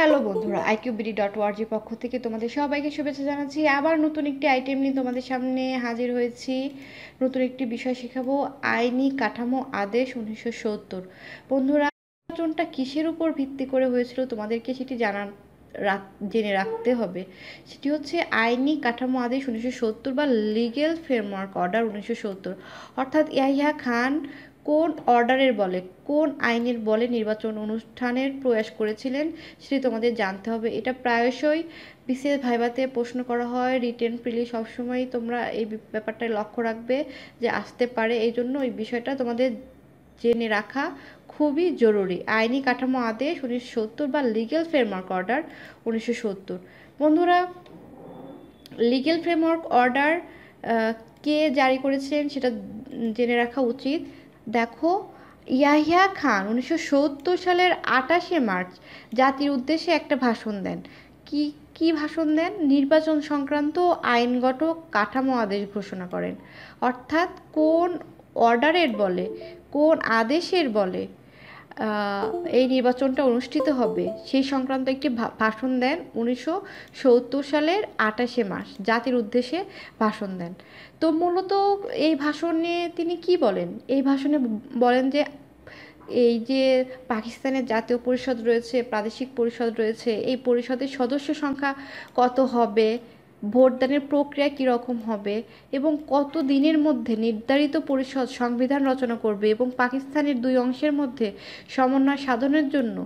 hello বন্ধুরা আইকিউবিডি dot জি পক্ষ থেকে তোমাদের সবাইকে শুভেচ্ছা জানাচ্ছি আবার নতুন একটি আইটেম নিয়ে তোমাদের সামনে হাজির হয়েছি নতুন একটি বিষয় শেখাবো আইনি কাঠামো আদেশ উনিশশো সত্তর বন্ধুরা নির্বাচনটা কিসের উপর ভিত্তি করে হয়েছিল তোমাদেরকে সেটি জানান জেনে রাখতে হবে সেটি হচ্ছে আইনি কাঠামো আদেশ উনিশশো সত্তর বা লিগেল ফ্রেমওয়ার্ক অর্ডার উনিশশো সত্তর অর্থাৎ ইয়াহিয়া খান কোন অর্ডারের বলে কোন আইনের বলে নির্বাচন অনুষ্ঠানের প্রয়াস করেছিলেন সেটি তোমাদের জানতে হবে এটা প্রায়শই বিসিএস ভাইভাতে প্রশ্ন করা হয় রিটেন প্রিলি সবসময় তোমরা এই ব্যাপারটা লক্ষ্য রাখবে যে আসতে পারে এই জন্য এই বিষয়টা তোমাদের জেনে রাখা খুবই জরুরি আইনি কাঠামো আদেশ উনিশশো সত্তর বা লিগেল ফ্রেমওয়ার্ক অর্ডার উনিশশো সত্তর বন্ধুরা লিগেল ফ্রেমওয়ার্ক অর্ডার কে জারি করেছেন সেটা জেনে রাখা উচিত দেখো ইয়াহিয়া খান উনিশশো সালের আটাশে মার্চ জাতির উদ্দেশ্যে একটা ভাষণ দেন কি কি ভাষণ দেন নির্বাচন সংক্রান্ত আইনগত কাঠামো আদেশ ঘোষণা করেন অর্থাৎ কোন অর্ডারের বলে কোন আদেশের বলে এই নির্বাচনটা অনুষ্ঠিত হবে সেই সংক্রান্ত একটি ভাষণ দেন উনিশশো সালের আটাশে মাস জাতির উদ্দেশ্যে ভাষণ দেন তো মূলত এই ভাষণে তিনি কি বলেন এই ভাষণে বলেন যে এই যে পাকিস্তানের জাতীয় পরিষদ রয়েছে প্রাদেশিক পরিষদ রয়েছে এই পরিষদের সদস্য সংখ্যা কত হবে ভোটদানের প্রক্রিয়া কীরকম হবে এবং কত দিনের মধ্যে নির্ধারিত পরিষদ সংবিধান রচনা করবে এবং পাকিস্তানের দুই অংশের মধ্যে সমন্বয় সাধনের জন্য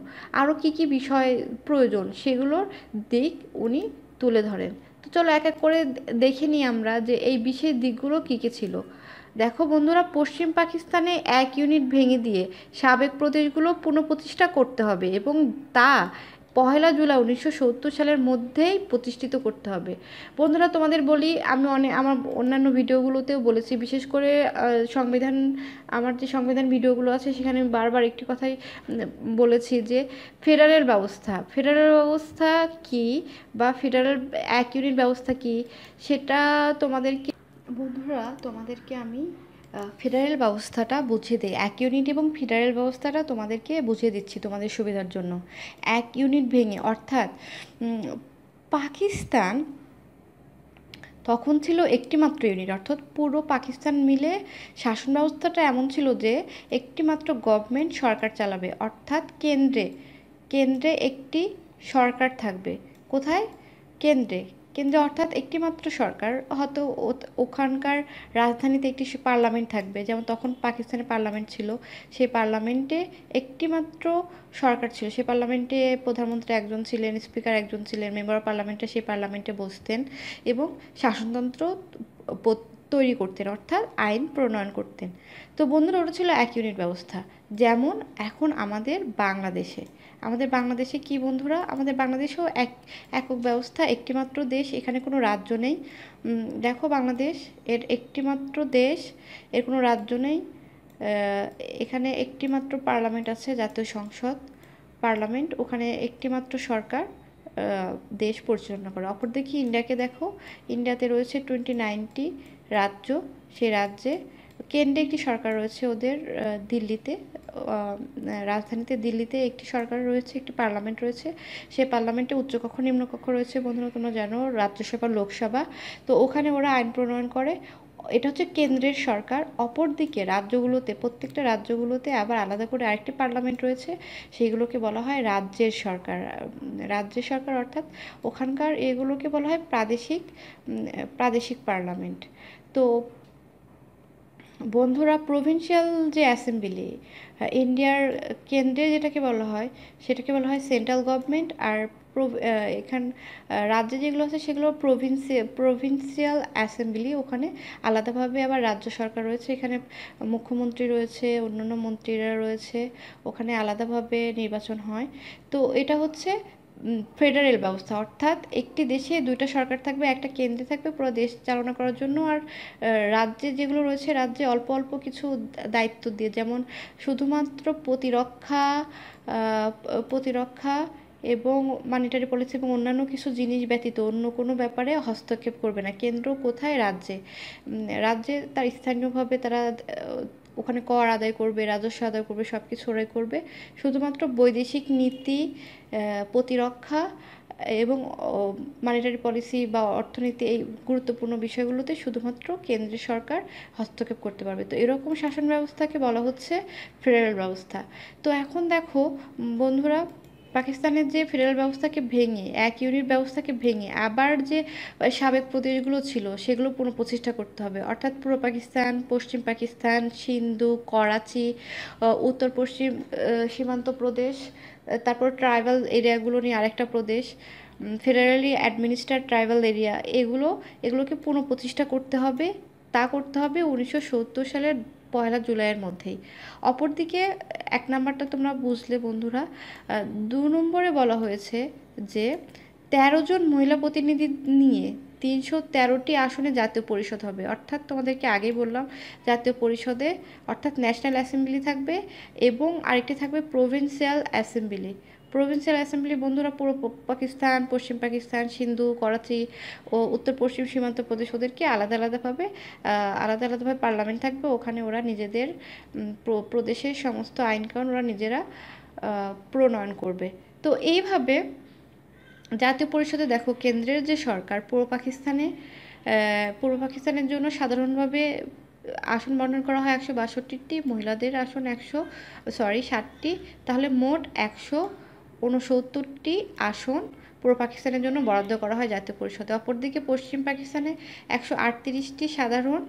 আরও কি কি বিষয় প্রয়োজন সেগুলোর দিক উনি তুলে ধরেন তো চলো এক এক করে দেখে নিই আমরা যে এই বিশেষ দিকগুলো কী কী ছিল দেখো বন্ধুরা পশ্চিম পাকিস্তানে এক ইউনিট ভেঙে দিয়ে সাবেক প্রদেশগুলো পুনঃপ্রতিষ্ঠা করতে হবে এবং তা পহেলা জুলাই উনিশশো সালের মধ্যেই প্রতিষ্ঠিত করতে হবে বন্ধুরা তোমাদের বলি আমি অনেক আমার অন্যান্য ভিডিওগুলোতেও বলেছি বিশেষ করে সংবিধান আমার যে সংবিধান ভিডিওগুলো আছে সেখানে আমি বারবার একটি কথাই বলেছি যে ফেডারেল ব্যবস্থা ফেডারেল ব্যবস্থা কি বা ফেডারেল এক ইউনিট ব্যবস্থা কি সেটা তোমাদেরকে বন্ধুরা তোমাদেরকে আমি ফেডারেল ব্যবস্থাটা বুঝিয়ে দেয় এক ইউনিট এবং ফেডারেল ব্যবস্থাটা তোমাদেরকে বুঝিয়ে দিচ্ছি তোমাদের সুবিধার জন্য এক ইউনিট ভেঙে অর্থাৎ পাকিস্তান তখন ছিল একটি মাত্র ইউনিট অর্থাৎ পুরো পাকিস্তান মিলে শাসন ব্যবস্থাটা এমন ছিল যে একটি মাত্র গভর্নমেন্ট সরকার চালাবে অর্থাৎ কেন্দ্রে কেন্দ্রে একটি সরকার থাকবে কোথায় কেন্দ্রে কেন্দ্রে অর্থাৎ একটিমাত্র সরকার হয়তো ওখানকার রাজধানীতে একটি পার্লামেন্ট থাকবে যেমন তখন পাকিস্তানের পার্লামেন্ট ছিল সেই পার্লামেন্টে একটিমাত্র সরকার ছিল সেই পার্লামেন্টে প্রধানমন্ত্রী একজন ছিলেন স্পিকার একজন ছিলেন মেম্বার অফ পার্লামেন্টে সেই পার্লামেন্টে বসতেন এবং শাসনতন্ত্র তৈরি করতেন অর্থাৎ আইন প্রণয়ন করতেন তো বন্ধুরা ওটা ছিল এক ইউনিট ব্যবস্থা যেমন এখন আমাদের বাংলাদেশে আমাদের বাংলাদেশে কি বন্ধুরা আমাদের বাংলাদেশেও এক একক ব্যবস্থা একটিমাত্র দেশ এখানে কোনো রাজ্য নেই দেখো বাংলাদেশ এর একটিমাত্র দেশ এর কোনো রাজ্য নেই এখানে একটিমাত্র পার্লামেন্ট আছে জাতীয় সংসদ পার্লামেন্ট ওখানে একটিমাত্র সরকার দেশ পরিচালনা করে অপরদিকে ইন্ডিয়াকে দেখো ইন্ডিয়াতে রয়েছে টোয়েন্টি নাইনটি রাজ্য সেই রাজ্যে কেন্দ্রে একটি সরকার রয়েছে ওদের দিল্লিতে রাজধানীতে দিল্লিতে একটি সরকার রয়েছে একটি পার্লামেন্ট রয়েছে সেই পার্লামেন্টে উচ্চকক্ষ নিম্নকক্ষ রয়েছে বন্ধুরা তোমরা জানো রাজ্যসভা লোকসভা তো ওখানে ওরা আইন প্রণয়ন করে এটা হচ্ছে কেন্দ্রের সরকার অপরদিকে রাজ্যগুলোতে প্রত্যেকটা রাজ্যগুলোতে আবার আলাদা করে আরেকটি পার্লামেন্ট রয়েছে সেইগুলোকে বলা হয় রাজ্যের সরকার রাজ্যের সরকার অর্থাৎ ওখানকার এগুলোকে বলা হয় প্রাদেশিক প্রাদেশিক পার্লামেন্ট তো বন্ধুরা প্রভিন্সিয়াল যে অ্যাসেম্বলি ইন্ডিয়ার কেন্দ্রে যেটাকে বলা হয় সেটাকে বলা হয় সেন্ট্রাল গভর্নমেন্ট আর এখান রাজ্যে যেগুলো আছে সেগুলো প্রভিন্সি প্রভিন্সিয়াল অ্যাসেম্বলি ওখানে আলাদাভাবে আবার রাজ্য সরকার রয়েছে এখানে মুখ্যমন্ত্রী রয়েছে অন্যান্য মন্ত্রীরা রয়েছে ওখানে আলাদাভাবে নির্বাচন হয় তো এটা হচ্ছে ফেডারেল ব্যবস্থা অর্থাৎ একটি দেশে দুইটা সরকার থাকবে একটা কেন্দ্রে থাকবে পুরো দেশ চালনা করার জন্য আর রাজ্যে যেগুলো রয়েছে রাজ্যে অল্প অল্প কিছু দায়িত্ব দিয়ে যেমন শুধুমাত্র প্রতিরক্ষা প্রতিরক্ষা এবং মানিটারি পলিসি এবং অন্যান্য কিছু জিনিস ব্যতীত অন্য কোনো ব্যাপারে হস্তক্ষেপ করবে না কেন্দ্র কোথায় রাজ্যে রাজ্যে তার স্থানীয়ভাবে তারা ওখানে কর আদায় করবে রাজস্ব আদায় করবে সব কিছু ওরাই করবে শুধুমাত্র বৈদেশিক নীতি প্রতিরক্ষা এবং মানিটারি পলিসি বা অর্থনীতি এই গুরুত্বপূর্ণ বিষয়গুলোতে শুধুমাত্র কেন্দ্রীয় সরকার হস্তক্ষেপ করতে পারবে তো এরকম শাসন ব্যবস্থাকে বলা হচ্ছে ফেডারেল ব্যবস্থা তো এখন দেখো বন্ধুরা পাকিস্তানের যে ফেডারেল ব্যবস্থাকে ভেঙে এক ইউনিট ব্যবস্থাকে ভেঙে আবার যে সাবেক প্রদেশগুলো ছিল সেগুলো পুনঃ প্রতিষ্ঠা করতে হবে অর্থাৎ পূর্ব পাকিস্তান পশ্চিম পাকিস্তান সিন্ধু করাচি উত্তর পশ্চিম সীমান্ত প্রদেশ তারপর ট্রাইবাল এরিয়াগুলো নিয়ে আরেকটা প্রদেশ ফেডারেলি অ্যাডমিনিস্টার ট্রাইবাল এরিয়া এগুলো এগুলোকে পুনঃপ্রতিষ্ঠা করতে হবে তা করতে হবে উনিশশো সালের পয়লা জুলাইয়ের মধ্যেই অপরদিকে এক নাম্বারটা তোমরা বুঝলে বন্ধুরা দু নম্বরে বলা হয়েছে যে তেরো জন মহিলা প্রতিনিধি নিয়ে তিনশো তেরোটি আসনে জাতীয় পরিষদ হবে অর্থাৎ তোমাদেরকে আগেই বললাম জাতীয় পরিষদে অর্থাৎ ন্যাশনাল অ্যাসেম্বলি থাকবে এবং আরেকটি থাকবে প্রভিন্সিয়াল অ্যাসেম্বলি প্রভিন্সিয়াল অ্যাসেম্বলি বন্ধুরা পুরো পাকিস্তান পশ্চিম পাকিস্তান সিন্ধু করাচি ও উত্তর পশ্চিম সীমান্ত প্রদেশ ওদেরকে আলাদা আলাদাভাবে আলাদা আলাদাভাবে পার্লামেন্ট থাকবে ওখানে ওরা নিজেদের প্রদেশের সমস্ত আইনকানুন ওরা নিজেরা প্রণয়ন করবে তো এইভাবে জাতীয় পরিষদে দেখো কেন্দ্রের যে সরকার পূর্ব পাকিস্তানে পূর্ব পাকিস্তানের জন্য সাধারণভাবে আসন বর্ণন করা হয় একশো বাষট্টিটি মহিলাদের আসন একশো সরি ষাটটি তাহলে মোট একশো ঊনসত্তরটি আসন পূর্ব পাকিস্তানের জন্য বরাদ্দ করা হয় জাতীয় পরিষদে অপরদিকে পশ্চিম পাকিস্তানে একশো আটত্রিশটি সাধারণ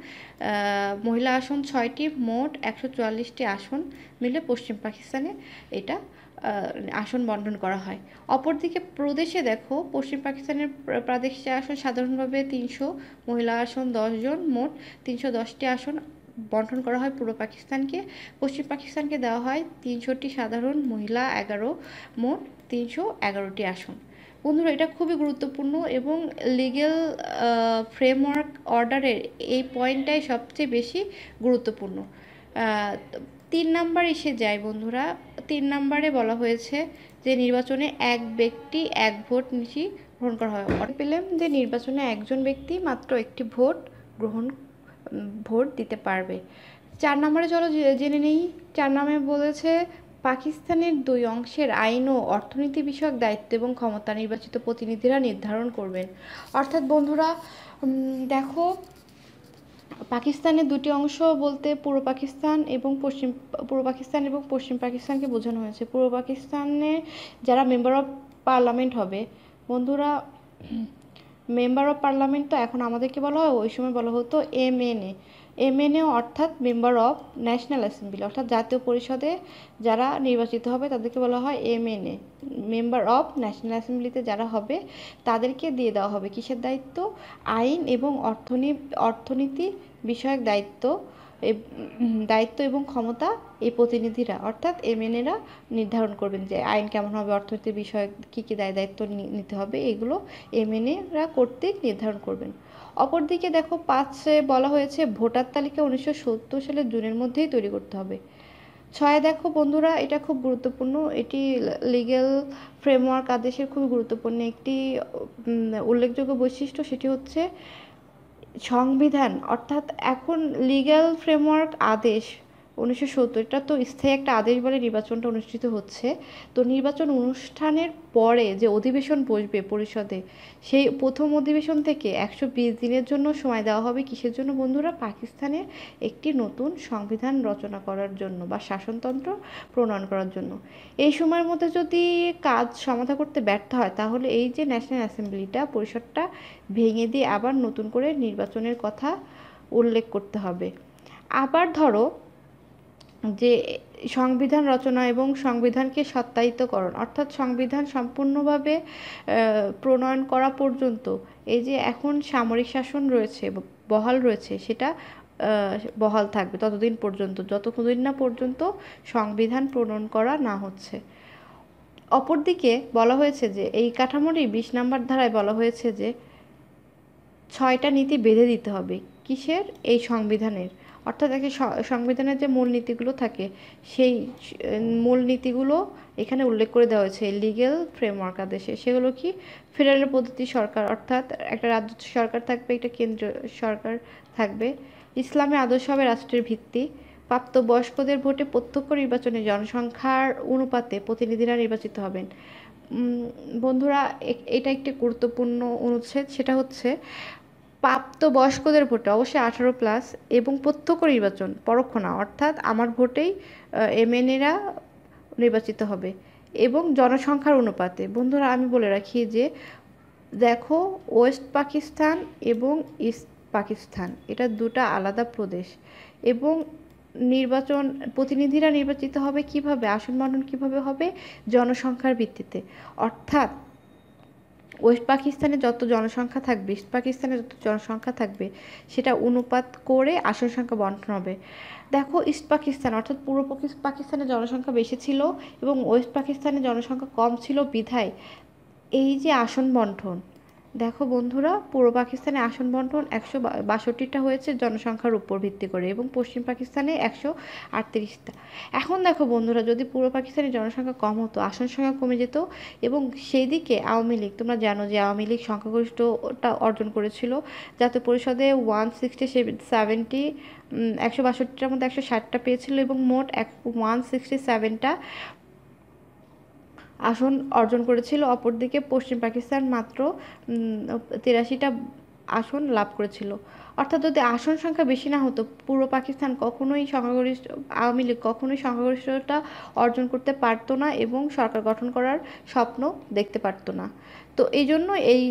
মহিলা আসন ছয়টি মোট একশো চুয়াল্লিশটি আসন মিলে পশ্চিম পাকিস্তানে এটা আসন বন্টন করা হয় অপরদিকে প্রদেশে দেখো পশ্চিম পাকিস্তানের প্রাদেশিক আসন সাধারণভাবে তিনশো মহিলা আসন দশজন মোট তিনশো দশটি আসন বন্টন করা হয় পূর্ব পাকিস্তানকে পশ্চিম পাকিস্তানকে দেওয়া হয় তিনশোটি সাধারণ মহিলা এগারো মোট তিনশো এগারোটি আসন বন্ধুরা এটা খুবই গুরুত্বপূর্ণ এবং লিগেল ফ্রেমওয়ার্ক অর্ডারের এই পয়েন্টটাই সবচেয়ে বেশি গুরুত্বপূর্ণ তিন নাম্বার এসে যায় বন্ধুরা তিন নাম্বারে বলা হয়েছে যে নির্বাচনে এক ব্যক্তি এক ভোট নিশি গ্রহণ করা হয় পেলাম যে নির্বাচনে একজন ব্যক্তি মাত্র একটি ভোট গ্রহণ ভোট দিতে পারবে চার নম্বরে চলো জেনে নেই চার নামে বলেছে পাকিস্তানের দুই অংশের আইন ও অর্থনীতি বিষয়ক দায়িত্ব এবং ক্ষমতা নির্বাচিত প্রতিনিধিরা নির্ধারণ করবেন অর্থাৎ বন্ধুরা দেখো পাকিস্তানের দুটি অংশ বলতে পূর্ব পাকিস্তান এবং পশ্চিম পূর্ব পাকিস্তান এবং পশ্চিম পাকিস্তানকে বোঝানো হয়েছে পূর্ব পাকিস্তানে যারা মেম্বার অফ পার্লামেন্ট হবে বন্ধুরা মেম্বার অফ পার্লামেন্ট তো এখন আমাদেরকে বলা হয় ওই সময় বলা হতো M N A M N A অর্থাৎ মেম্বার অফ ন্যাশনাল অ্যাসেম্বলি অর্থাৎ জাতীয় পরিষদে যারা নির্বাচিত হবে তাদেরকে বলা হয় M N A member of national অ্যাসেম্বলিতে যারা হবে তাদেরকে দিয়ে দেওয়া হবে কিসের দায়িত্ব আইন এবং অর্থনীতি অর্থনীতি বিষয়ক দায়িত্ব দায়িত্ব এবং ক্ষমতা এই প্রতিনিধিরা অর্থাৎ এমএনএরা নির্ধারণ করবেন যে আইন কেমন হবে অর্থনীতির বিষয়ে কী কী দায় দায়িত্ব নিতে হবে এগুলো এমএনএরা কর্তৃক নির্ধারণ করবেন অপরদিকে দেখো পাঁচে বলা হয়েছে ভোটার তালিকা উনিশশো সালের জুনের মধ্যেই তৈরি করতে হবে ছয় দেখো বন্ধুরা এটা খুব গুরুত্বপূর্ণ এটি লিগেল ফ্রেমওয়ার্ক আদেশের খুব গুরুত্বপূর্ণ একটি উল্লেখযোগ্য বৈশিষ্ট্য সেটি হচ্ছে সংবিধান অর্থাৎ এখন লিগ্যাল ফ্রেমওয়ার্ক আদেশ উনিশশো সত্তরটা তো স্থায়ী একটা আদেশ বলে নির্বাচনটা অনুষ্ঠিত হচ্ছে তো নির্বাচন অনুষ্ঠানের পরে যে অধিবেশন বসবে পরিষদে সেই প্রথম অধিবেশন থেকে একশো বিশ দিনের জন্য সময় দেওয়া হবে কিসের জন্য বন্ধুরা পাকিস্তানে একটি নতুন সংবিধান রচনা করার জন্য বা শাসনতন্ত্র প্রণয়ন করার জন্য এই সময়ের মধ্যে যদি কাজ সমাধা করতে ব্যর্থ হয় তাহলে এই যে ন্যাশনাল অ্যাসেম্বলিটা পরিষদটা ভেঙে দিয়ে আবার নতুন করে নির্বাচনের কথা উল্লেখ করতে হবে আবার ধরো যে সংবিধান রচনা এবং সংবিধানকে সত্যায়িতকরণ অর্থাৎ সংবিধান সম্পূর্ণভাবে প্রণয়ন করা পর্যন্ত এই যে এখন সামরিক শাসন রয়েছে বহাল রয়েছে সেটা বহাল থাকবে ততদিন পর্যন্ত যতদিন না পর্যন্ত সংবিধান প্রণয়ন করা না হচ্ছে অপরদিকে বলা হয়েছে যে এই কাঠামোটি বিশ নম্বর ধারায় বলা হয়েছে যে ছয়টা নীতি বেঁধে দিতে হবে কিসের এই সংবিধানের অর্থাৎ একটি সংবিধানের যে মূলনীতিগুলো থাকে সেই মূলনীতিগুলো এখানে উল্লেখ করে দেওয়া হয়েছে লিগেল ফ্রেমওয়ার্ক আদেশে সেগুলো কি ফেডারেল পদ্ধতি সরকার অর্থাৎ একটা রাজ্য সরকার থাকবে একটা কেন্দ্র সরকার থাকবে ইসলামের আদর্শ হবে রাষ্ট্রের ভিত্তি প্রাপ্তবয়স্কদের ভোটে প্রত্যক্ষ নির্বাচনে জনসংখ্যার অনুপাতে প্রতিনিধিরা নির্বাচিত হবেন বন্ধুরা এটা একটি গুরুত্বপূর্ণ অনুচ্ছেদ সেটা হচ্ছে প্রাপ্তবয়স্কদের ভোটে অবশ্যই আঠারো প্লাস এবং প্রত্যক্ষ নির্বাচন পরোক্ষ না অর্থাৎ আমার ভোটেই এমএনএরা নির্বাচিত হবে এবং জনসংখ্যার অনুপাতে বন্ধুরা আমি বলে রাখি যে দেখো ওয়েস্ট পাকিস্তান এবং ইস্ট পাকিস্তান এটা দুটা আলাদা প্রদেশ এবং নির্বাচন প্রতিনিধিরা নির্বাচিত হবে কিভাবে আসন বন্টন কীভাবে হবে জনসংখ্যার ভিত্তিতে অর্থাৎ ওয়েস্ট পাকিস্তানে যত জনসংখ্যা থাকবে ইস্ট পাকিস্তানে যত জনসংখ্যা থাকবে সেটা অনুপাত করে আসন সংখ্যা বন্টন হবে দেখো ইস্ট পাকিস্তান অর্থাৎ পূর্ব পাকিস্তানের জনসংখ্যা বেশি ছিল এবং ওয়েস্ট পাকিস্তানের জনসংখ্যা কম ছিল বিধায় এই যে আসন বন্টন দেখো বন্ধুরা পূর্ব পাকিস্তানে আসন বন্টন একশো বাষট্টিটা হয়েছে জনসংখ্যার উপর ভিত্তি করে এবং পশ্চিম পাকিস্তানে একশো আটত্রিশটা এখন দেখো বন্ধুরা যদি পূর্ব পাকিস্তানের জনসংখ্যা কম হতো আসন সংখ্যা কমে যেত এবং সেই দিকে আওয়ামী লীগ তোমরা জানো যে আওয়ামী লীগ সংখ্যাগরিষ্ঠটা অর্জন করেছিল জাতীয় পরিষদে ওয়ান সিক্সটি সেভেন্টি একশো বাষট্টিটার মধ্যে একশো ষাটটা পেয়েছিল এবং মোট এক ওয়ান সিক্সটি সেভেনটা আসন অর্জন করেছিল অপরদিকে পশ্চিম পাকিস্তান মাত্র তিরাশিটা আসন লাভ করেছিল অর্থাৎ যদি আসন সংখ্যা বেশি না হতো পূর্ব পাকিস্তান কখনোই সংখ্যাগরিষ্ঠ আওয়ামী লীগ কখনোই সংখ্যাগরিষ্ঠতা অর্জন করতে পারতো না এবং সরকার গঠন করার স্বপ্ন দেখতে পারতো না তো এই জন্য এই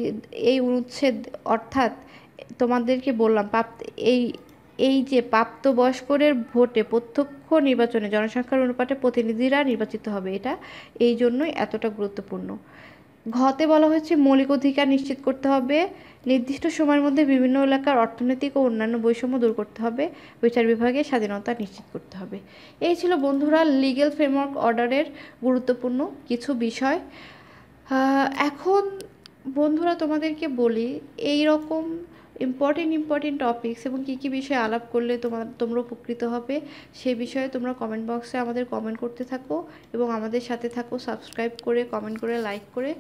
এই অনুচ্ছেদ অর্থাৎ তোমাদেরকে বললাম এই এই যে প্রাপ্তবয়স্করের ভোটে প্রত্যক্ষ নির্বাচনে জনসংখ্যার অনুপাতে প্রতিনিধিরা নির্বাচিত হবে এটা এই জন্যই এতটা গুরুত্বপূর্ণ ঘতে বলা হয়েছে মৌলিক অধিকার নিশ্চিত করতে হবে নির্দিষ্ট সময়ের মধ্যে বিভিন্ন এলাকার অর্থনৈতিক ও অন্যান্য বৈষম্য দূর করতে হবে বিচার বিভাগে স্বাধীনতা নিশ্চিত করতে হবে এই ছিল বন্ধুরা লিগেল ফ্রেমওয়ার্ক অর্ডারের গুরুত্বপূর্ণ কিছু বিষয় এখন বন্ধুরা তোমাদেরকে বলি এই রকম ইম্পর্টেন্ট ইম্পর্টেন্ট টপিকস এবং কী কী বিষয়ে আলাপ করলে তোমার তোমরা উপকৃত হবে সে বিষয়ে তোমরা কমেন্ট বক্সে আমাদের কমেন্ট করতে থাকো এবং আমাদের সাথে থাকো সাবস্ক্রাইব করে কমেন্ট করে লাইক করে